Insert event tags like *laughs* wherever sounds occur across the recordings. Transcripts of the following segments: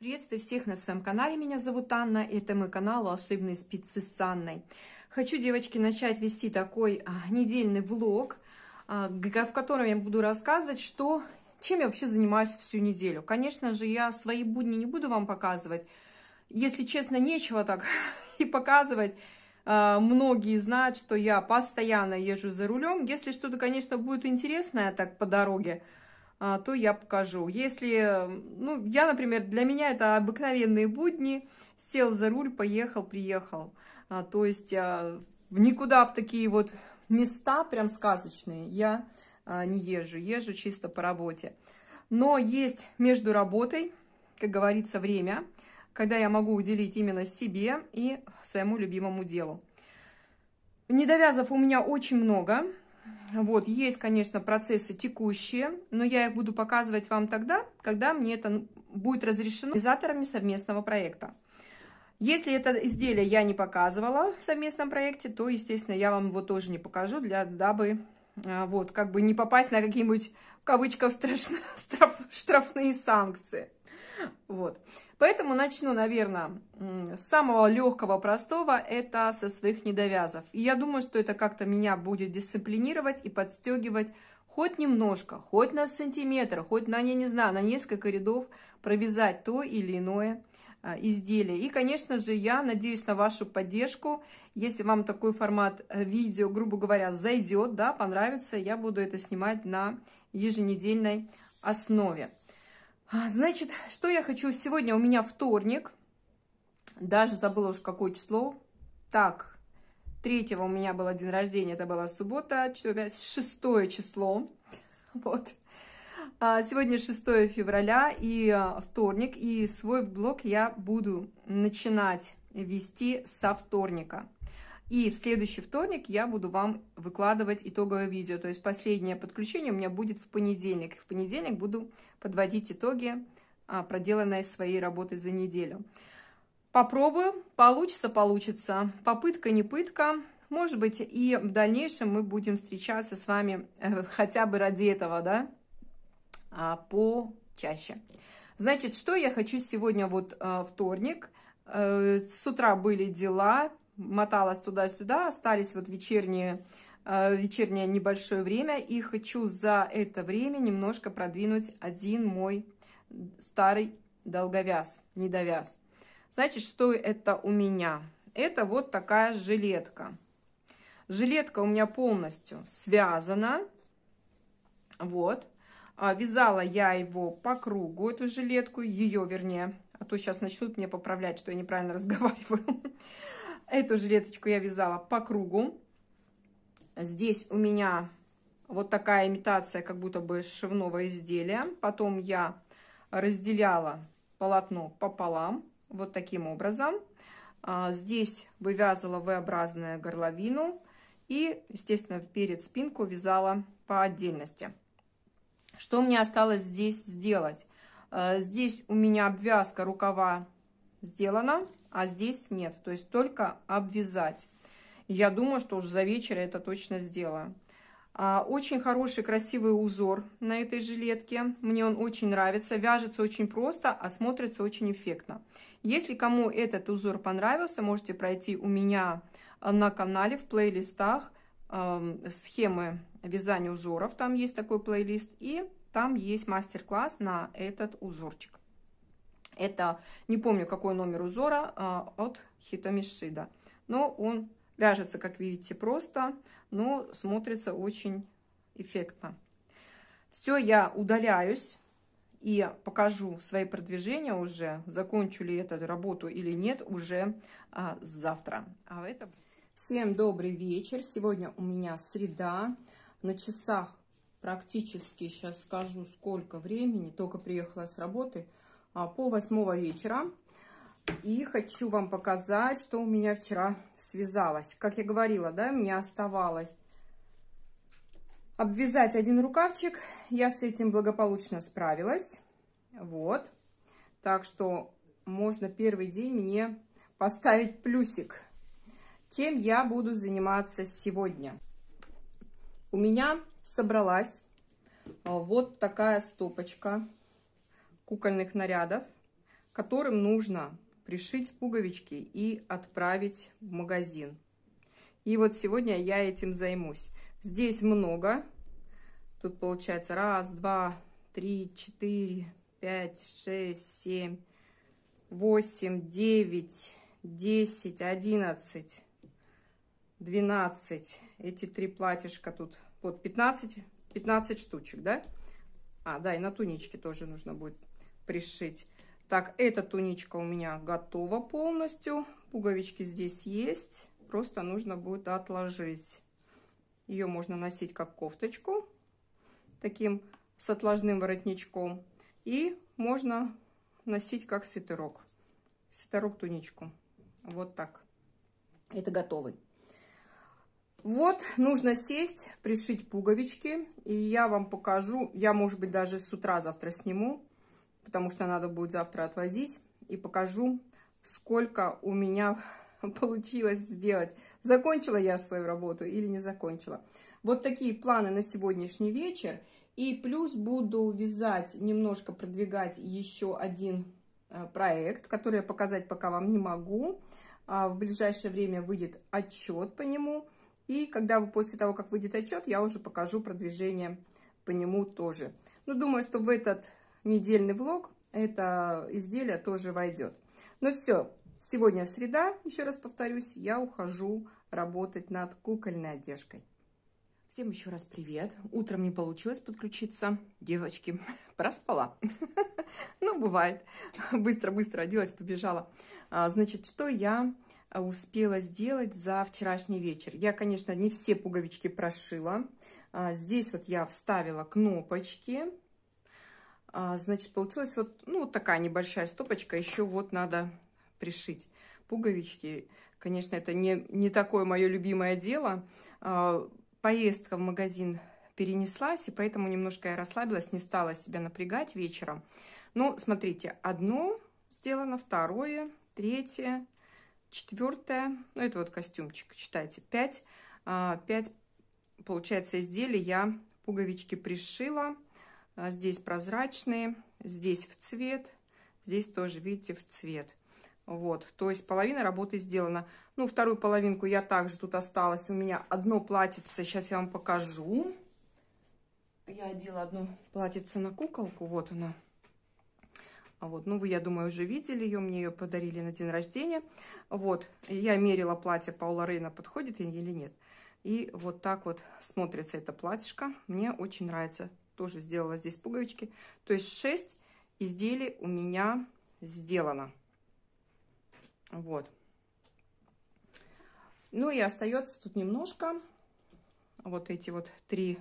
Приветствую всех на своем канале, меня зовут Анна, это мой канал «Волшебные спицы с Анной». Хочу, девочки, начать вести такой а, недельный влог, а, в котором я буду рассказывать, что, чем я вообще занимаюсь всю неделю. Конечно же, я свои будни не буду вам показывать, если честно, нечего так *laughs* и показывать. А, многие знают, что я постоянно езжу за рулем. Если что-то, конечно, будет интересное так по дороге – а, то я покажу. Если, ну, я, например, для меня это обыкновенные будни, сел за руль, поехал, приехал. А, то есть а, никуда в такие вот места прям сказочные я не езжу, езжу чисто по работе. Но есть между работой, как говорится, время, когда я могу уделить именно себе и своему любимому делу. Недовязов у меня очень много – вот, есть, конечно, процессы текущие, но я их буду показывать вам тогда, когда мне это ну, будет разрешено организаторами совместного проекта. Если это изделие я не показывала в совместном проекте, то, естественно, я вам его тоже не покажу, для, дабы э, вот, как бы не попасть на какие-нибудь, в кавычках, *laughs* страшно, штраф, штрафные санкции. Вот. Поэтому начну, наверное, с самого легкого, простого. Это со своих недовязов. И я думаю, что это как-то меня будет дисциплинировать и подстегивать хоть немножко, хоть на сантиметр, хоть на, я не знаю, на несколько рядов провязать то или иное а, изделие. И, конечно же, я надеюсь на вашу поддержку. Если вам такой формат э, видео, грубо говоря, зайдет, да, понравится, я буду это снимать на еженедельной основе. А, значит, что я хочу? Сегодня у меня вторник. Даже забыла уж какое число. Так, третьего у меня был день рождения, это была суббота, шестое число. *laughs* Вот. А, сегодня 6 февраля и а, вторник, и свой блог я буду начинать вести со вторника. И в следующий вторник я буду вам выкладывать итоговое видео. То есть последнее подключение у меня будет в понедельник. В понедельник буду подводить итоги а, проделанной своей работы за неделю. Попробую. Получится, получится. Попытка, не пытка. Может быть, и в дальнейшем мы будем встречаться с вами э, хотя бы ради этого, да, а, по чаще. Значит, что я хочу сегодня, вот э, вторник. Э, с утра были дела, моталась туда-сюда, остались вот вечерние, э, вечернее небольшое время, и хочу за это время немножко продвинуть один мой старый долговяз, недовяз. Значит, что это у меня? Это вот такая жилетка. Жилетка у меня полностью связана. Вот. А, вязала я его по кругу, эту жилетку, ее вернее. А то сейчас начнут мне поправлять, что я неправильно *laughs* разговариваю. Эту жилеточку я вязала по кругу. Здесь у меня вот такая имитация, как будто бы шивного изделия. Потом я разделяла полотно пополам, вот таким образом. А, здесь вывязала V-образную горловину и, естественно, перед спинку вязала по отдельности. Что мне осталось здесь сделать? А, здесь у меня обвязка рукава сделана а здесь нет. То есть только обвязать. Я думаю, что уже за вечер я это точно сделаю. А, очень хороший, красивый узор на этой жилетке. Мне он очень нравится. Вяжется очень просто, а смотрится очень эффектно. Если кому этот узор понравился, можете пройти у меня а, на канале в плейлистах э, схемы вязания узоров. Там есть такой плейлист. И там есть мастер-класс на этот узорчик. Это, не помню, какой номер узора а, от Хитомишида. Но он вяжется, как видите, просто, но смотрится очень эффектно. Все, я удаляюсь и покажу свои продвижения уже, закончу ли эту работу или нет, уже а, завтра. А это... Всем добрый вечер. Сегодня у меня среда. На часах практически, сейчас скажу, сколько времени. Только приехала с работы. А, пол восьмого вечера. И хочу вам показать, что у меня вчера связалось. Как я говорила, да, мне оставалось обвязать один рукавчик. Я с этим благополучно справилась. Вот. Так что можно первый день мне поставить плюсик. Чем я буду заниматься сегодня? У меня собралась а, вот такая стопочка кукольных нарядов, которым нужно пришить пуговички и отправить в магазин. И вот сегодня я этим займусь. Здесь много. Тут получается раз, два, три, четыре, пять, шесть, семь, восемь, девять, десять, одиннадцать, двенадцать. Эти три платьишка тут вот пятнадцать, пятнадцать штучек, да? А, да, и на туничке тоже нужно будет пришить. Так, эта туничка у меня готова полностью. Пуговички здесь есть. Просто нужно будет отложить. Ее можно носить как кофточку. Таким с отложным воротничком. И можно носить как свитерок. Свитерок-туничку. Вот так. Это готовый. Вот, нужно сесть, пришить пуговички. И я вам покажу, я, может быть, даже с утра завтра сниму, потому что надо будет завтра отвозить. И покажу, сколько у меня *laughs* получилось сделать. Закончила я свою работу или не закончила. Вот такие планы на сегодняшний вечер. И плюс буду вязать, немножко продвигать еще один э, проект, который я показать пока вам не могу. А в ближайшее время выйдет отчет по нему. И когда вы после того, как выйдет отчет, я уже покажу продвижение по нему тоже. Но ну, думаю, что в этот недельный влог это изделие тоже войдет. Но ну все, сегодня среда, еще раз повторюсь, я ухожу работать над кукольной одежкой. Всем еще раз привет. Утром не получилось подключиться. Девочки, *laughs* проспала. *laughs* Ну, бывает. Быстро-быстро оделась, побежала. А, значит, что я а, успела сделать за вчерашний вечер? Я, конечно, не все пуговички прошила. А, здесь вот я вставила кнопочки. А, значит, получилась вот, ну, вот такая небольшая стопочка. Еще вот надо пришить пуговички. Конечно, это не, не такое мое любимое дело. А, поездка в магазин перенеслась, и поэтому немножко я расслабилась, не стала себя напрягать вечером. Но ну, смотрите, одно сделано, второе, третье, четвертое, ну это вот костюмчик, считайте пять, а, пять, получается, изделий я пуговички пришила, а, здесь прозрачные, здесь в цвет, здесь тоже, видите, в цвет. Вот, то есть половина работы сделана. Ну, вторую половинку я также тут осталась. У меня одно платьице, сейчас я вам покажу. Я одела одно платьице на куколку, вот она. Вот, ну вы, я думаю, уже видели ее, мне ее подарили на день рождения. Вот, я мерила платье Паула Рейна, подходит или нет. И вот так вот смотрится это платьишко, мне очень нравится тоже сделала здесь пуговички. То есть 6 изделий у меня сделано. Вот. Ну и остается тут немножко. Вот эти вот три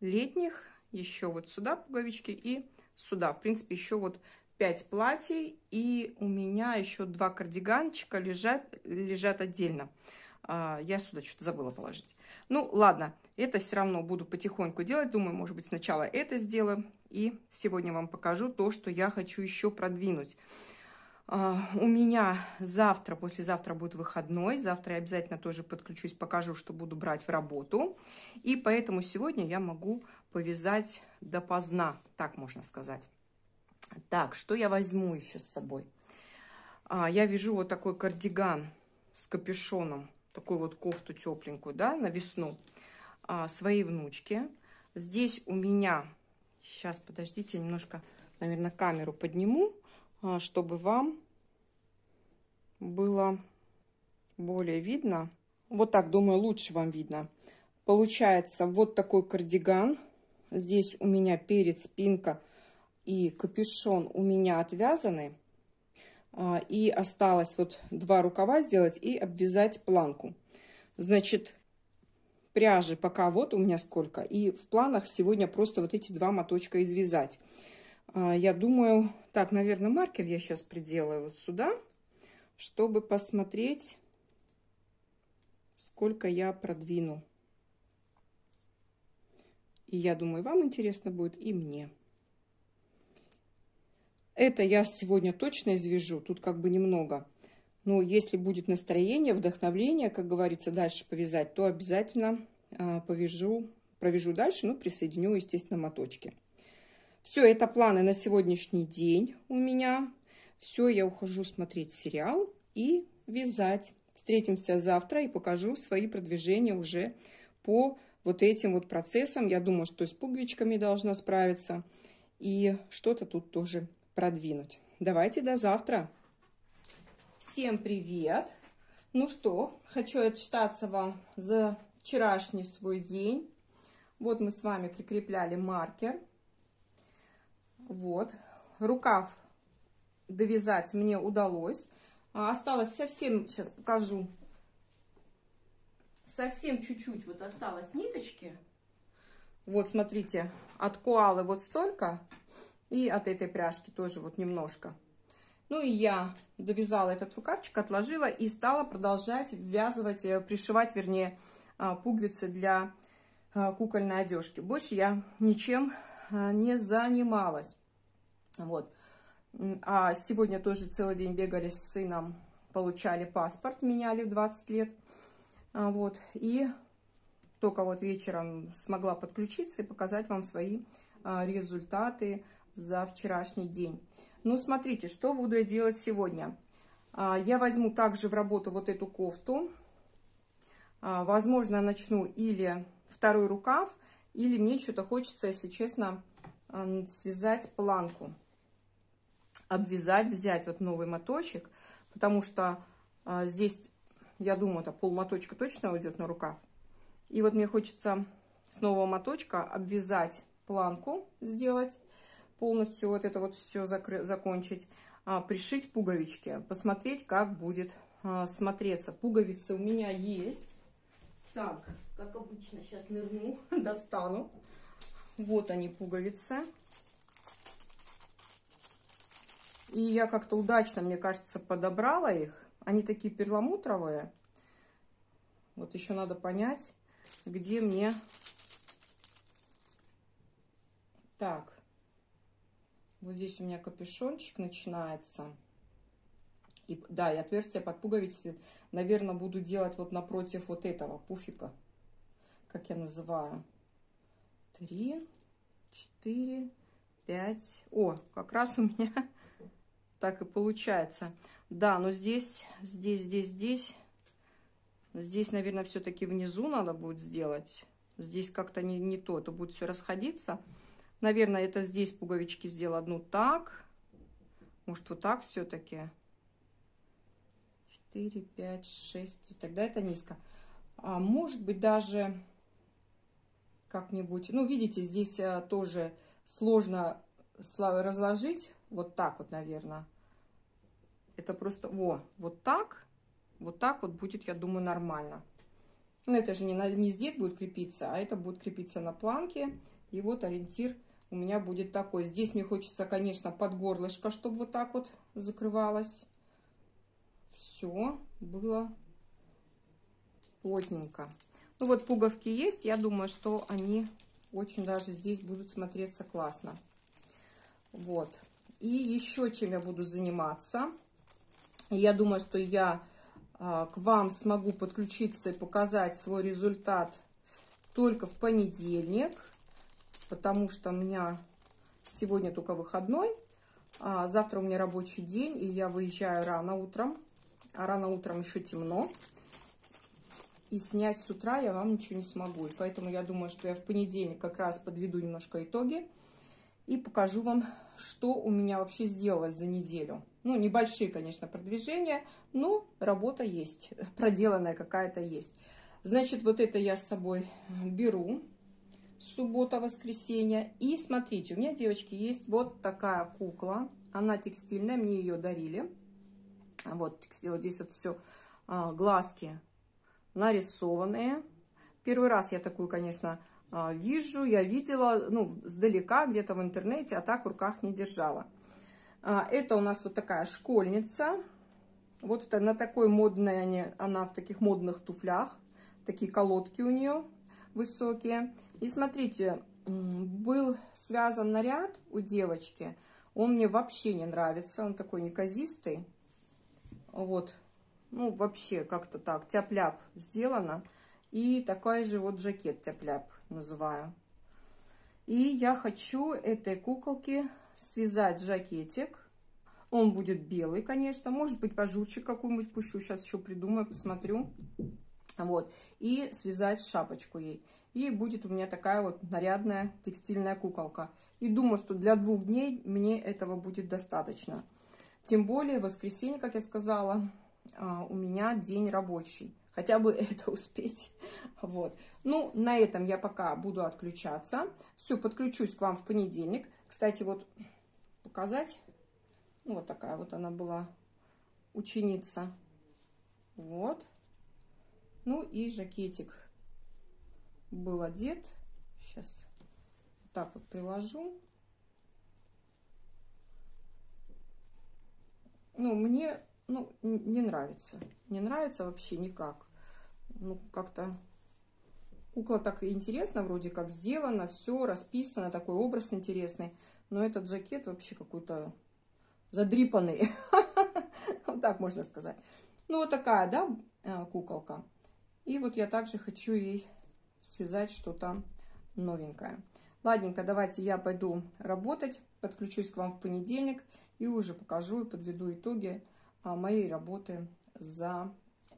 летних. Еще вот сюда пуговички и сюда. В принципе, еще вот 5 платьев И у меня еще два кардиганчика лежат, лежат отдельно. А, я сюда что-то забыла положить. Ну, ладно, это все равно буду потихоньку делать. Думаю, может быть, сначала это сделаю. И сегодня вам покажу то, что я хочу еще продвинуть. А, у меня завтра, послезавтра будет выходной. Завтра я обязательно тоже подключусь, покажу, что буду брать в работу. И поэтому сегодня я могу повязать допоздна, так можно сказать. Так, что я возьму еще с собой? А, я вижу вот такой кардиган с капюшоном такую вот кофту тепленькую, да, на весну а, своей внучке. Здесь у меня, сейчас подождите, немножко, наверное, камеру подниму, а, чтобы вам было более видно. Вот так, думаю, лучше вам видно. Получается вот такой кардиган. Здесь у меня перед спинка и капюшон у меня отвязаны. А, и осталось вот два рукава сделать и обвязать планку. Значит, пряжи пока вот у меня сколько. И в планах сегодня просто вот эти два моточка извязать. А, я думаю, так, наверное, маркер я сейчас приделаю вот сюда, чтобы посмотреть, сколько я продвину. И я думаю, вам интересно будет, и мне. Это я сегодня точно извяжу, тут как бы немного. Но если будет настроение, вдохновление, как говорится, дальше повязать, то обязательно а, повяжу, провяжу дальше, ну, присоединю, естественно, моточки. Все, это планы на сегодняшний день у меня. Все, я ухожу смотреть сериал и вязать. Встретимся завтра и покажу свои продвижения уже по вот этим вот процессам. Я думаю, что с пуговичками должна справиться. И что-то тут тоже продвинуть. Давайте до завтра. Всем привет! Ну что, хочу отчитаться вам за вчерашний свой день. Вот мы с вами прикрепляли маркер. Вот, рукав довязать мне удалось. А, осталось совсем, сейчас покажу, совсем чуть-чуть вот осталось ниточки. Вот, смотрите, от коалы вот столько, и от этой пряжки тоже вот немножко. Ну и я довязала этот рукавчик, отложила и стала продолжать ввязывать, э, пришивать, вернее, а, пуговицы для а, кукольной одежки. Больше я ничем а, не занималась. Вот. А сегодня тоже целый день бегали с сыном, получали паспорт, меняли в 20 лет. Вот. И только вот вечером смогла подключиться и показать вам свои результаты за вчерашний день. Ну, смотрите, что буду я делать сегодня. А, я возьму также в работу вот эту кофту. А, возможно, начну или второй рукав, или мне что-то хочется, если честно, связать планку. Обвязать, взять вот новый моточек, потому что а, здесь, я думаю, это полмоточка точно уйдет на рукав. И вот мне хочется с нового моточка обвязать планку, сделать полностью вот это вот все закончить, а, пришить пуговички, посмотреть, как будет а, смотреться. Пуговицы у меня есть. Так, как обычно, сейчас нырну, *laughs* достану. Вот они, пуговицы. И я как-то удачно, мне кажется, подобрала их. Они такие перламутровые. Вот еще надо понять, где мне... Так, вот здесь у меня капюшончик начинается. И, да, и отверстие под пуговицы, наверное, буду делать вот напротив вот этого пуфика, как я называю. Три, четыре, пять. О, как раз у меня *laughs* так и получается. Да, но здесь, здесь, здесь, здесь, здесь, наверное, все-таки внизу надо будет сделать. Здесь как-то не, не то, это будет все расходиться. Наверное, это здесь пуговички сделала одну так. Может, вот так все-таки. 4, 5, 6. тогда это низко. А может быть, даже как-нибудь... Ну, видите, здесь а, тоже сложно разложить. Вот так вот, наверное. Это просто... Во, вот так. Вот так вот будет, я думаю, нормально. Но это же не, не здесь будет крепиться, а это будет крепиться на планке. И вот ориентир у меня будет такой. Здесь мне хочется, конечно, под горлышко, чтобы вот так вот закрывалось. Все было плотненько. Ну вот пуговки есть, я думаю, что они очень даже здесь будут смотреться классно. Вот. И еще чем я буду заниматься. Я думаю, что я а, к вам смогу подключиться и показать свой результат только в понедельник потому что у меня сегодня только выходной, а завтра у меня рабочий день, и я выезжаю рано утром, а рано утром еще темно, и снять с утра я вам ничего не смогу. И поэтому я думаю, что я в понедельник как раз подведу немножко итоги и покажу вам, что у меня вообще сделалось за неделю. Ну, небольшие, конечно, продвижения, но работа есть, *laughs* проделанная какая-то есть. Значит, вот это я с собой беру суббота-воскресенье. И смотрите, у меня, девочки, есть вот такая кукла. Она текстильная, мне ее дарили. Вот, вот здесь вот все а, глазки нарисованные. Первый раз я такую, конечно, а, вижу, я видела, ну, сдалека, где-то в интернете, а так в руках не держала. А, это у нас вот такая школьница. Вот это, на такой модной, она в таких модных туфлях. Такие колодки у нее высокие. И смотрите, был связан наряд у девочки. Он мне вообще не нравится. Он такой неказистый. Вот. Ну, вообще как-то так. Тяп-ляп сделано. И такой же вот жакет тяп-ляп называю. И я хочу этой куколке связать жакетик. Он будет белый, конечно. Может быть, пожурчик какой-нибудь пущу. Сейчас еще придумаю, посмотрю. Вот. И связать шапочку ей. И будет у меня такая вот нарядная текстильная куколка. И думаю, что для двух дней мне этого будет достаточно. Тем более, в воскресенье, как я сказала, а, у меня день рабочий. Хотя бы *laughs* это успеть. Вот. Ну, на этом я пока буду отключаться. Все, подключусь к вам в понедельник. Кстати, вот показать. Ну, вот такая вот она была ученица. Вот. Ну и жакетик был одет. Сейчас вот так вот приложу. Ну, мне ну, не нравится. Не нравится вообще никак. Ну, как-то кукла так интересно, вроде как сделана, все расписано, такой образ интересный. Но этот жакет вообще какой-то задрипанный. *laughs* Вот так можно сказать. Ну, вот такая, да, э, куколка. И вот я также хочу ей связать что-то новенькое. Ладненько, давайте я пойду работать, подключусь к вам в понедельник и уже покажу и подведу итоги а, моей работы за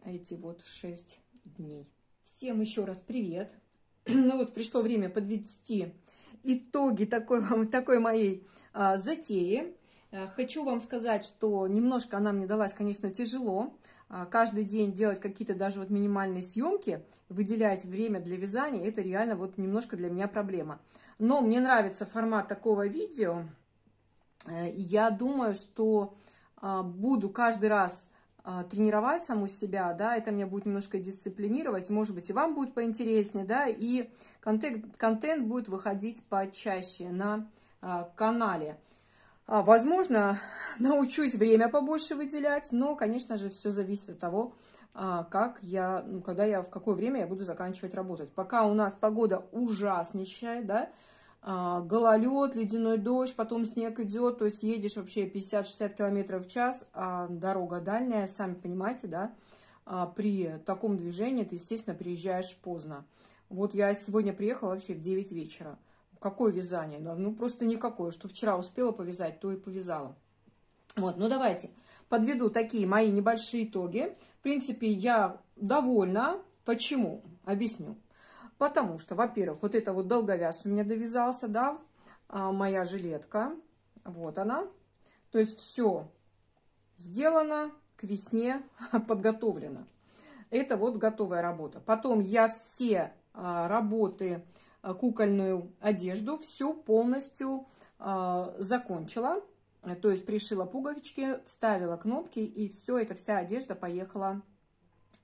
эти вот 6 дней. Всем еще раз привет! *clears throat* Ну вот пришло время подвести итоги такой, такой моей а, затеи. Э, хочу вам сказать, что немножко она мне далась, конечно, тяжело. А, каждый день делать какие-то даже вот минимальные съемки, выделять время для вязания, это реально вот немножко для меня проблема. Но мне нравится формат такого видео. Э, я думаю, что а, буду каждый раз а, тренировать саму себя, да, это меня будет немножко дисциплинировать, может быть, и вам будет поинтереснее, да, и контент, контент будет выходить почаще на канале. А, возможно, *laughs* научусь время побольше выделять, но, конечно же, все зависит от того, а, как я, ну, когда я, в какое время я буду заканчивать работать. Пока у нас погода ужаснейшая, да, а, гололед, ледяной дождь, потом снег идет, то есть едешь вообще 50-60 км в час, а дорога дальняя, сами понимаете, да, при таком движении ты, естественно, приезжаешь поздно. Вот я сегодня приехала вообще в 9 вечера. Какое вязание? Ну, просто никакое. Что вчера успела повязать, то и повязала. Вот, ну давайте подведу такие мои небольшие итоги. В принципе, я довольна. Почему? Объясню. Потому что, во-первых, вот это вот долговяз у меня довязался, да, а, моя жилетка. Вот она. То есть все сделано, к весне *laughs* подготовлено. Это вот готовая работа. Потом я все а, работы Э, кукольную одежду, всю полностью э, закончила. То есть пришила пуговички, вставила кнопки, и все, эта вся одежда поехала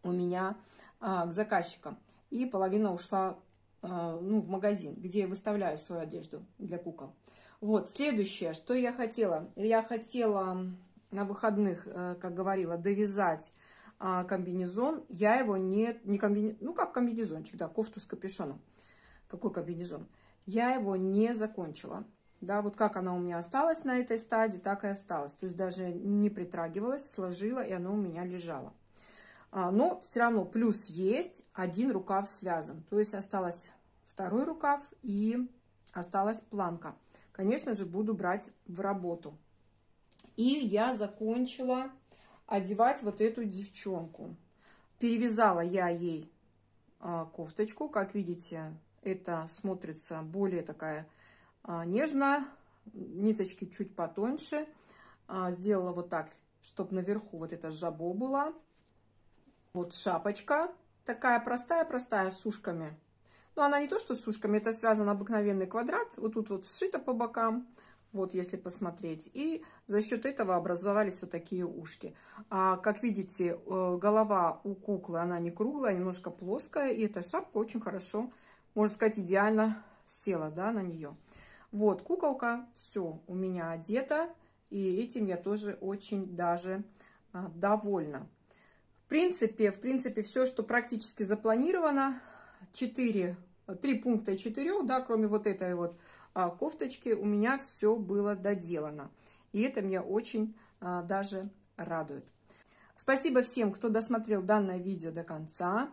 у меня э, к заказчикам. И половина ушла ну, в магазин, где я выставляю свою одежду для кукол. Вот, следующее, что я хотела. Я хотела на выходных, как говорила, довязать комбинезон. Я его не, не комбинезон, ну как комбинезончик, да, кофту с капюшоном какой комбинезон. Я его не закончила. Да, вот как она у меня осталась на этой стадии, так и осталась. То есть даже не притрагивалась, сложила, и оно у меня лежало. А, но все равно плюс есть, один рукав связан. То есть осталось второй рукав и осталась планка. Конечно же, буду брать в работу. И я закончила одевать вот эту девчонку. Перевязала я ей а, кофточку, как видите, это смотрится более такая а, нежно, ниточки чуть потоньше. А, сделала вот так, чтобы наверху вот это жабо было. Вот шапочка такая простая-простая с ушками. Но она не то, что с ушками, это связан обыкновенный квадрат. Вот тут вот сшито по бокам, вот если посмотреть. И за счет этого образовались вот такие ушки. А как видите, э, голова у куклы, она не круглая, немножко плоская. И эта шапка очень хорошо можно сказать, идеально села, да, на нее. Вот, куколка, все, у меня одета, и этим я тоже очень даже а, довольна. В принципе, в принципе, все, что практически запланировано, 4, 3 пункта 4, да, кроме вот этой вот а, кофточки, у меня все было доделано. И это меня очень а, даже радует. Спасибо всем, кто досмотрел данное видео до конца.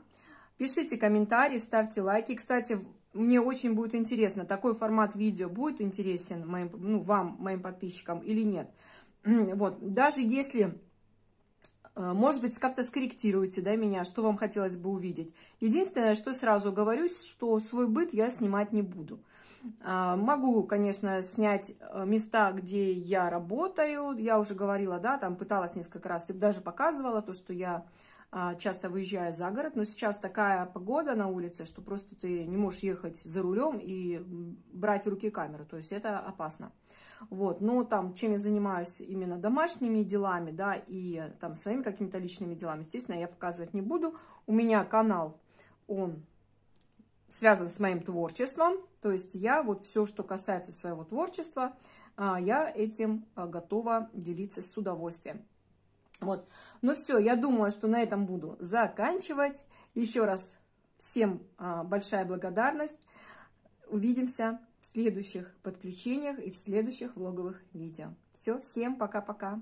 Пишите комментарии, ставьте лайки. Кстати, мне очень будет интересно, такой формат видео будет интересен моим, ну, вам, моим подписчикам или нет. *clears throat* Вот, даже если, э, может быть, как-то скорректируете да, меня, что вам хотелось бы увидеть. Единственное, что сразу говорю, что свой быт я снимать не буду. А, могу, конечно, снять э, места, где я работаю. Я уже говорила, да, там пыталась несколько раз и даже показывала то, что я а, часто выезжая за город, но сейчас такая погода на улице, что просто ты не можешь ехать за рулем и брать в руки камеру, то есть это опасно. Вот, но там, чем я занимаюсь именно домашними делами, да, и там своими какими-то личными делами, естественно, я показывать не буду. У меня канал, он связан с моим творчеством, то есть я вот все, что касается своего творчества, а, я этим а, готова делиться с удовольствием. Вот. Ну все, я думаю, что на этом буду заканчивать. Еще раз всем а, большая благодарность. Увидимся в следующих подключениях и в следующих влоговых видео. Все, всем пока-пока.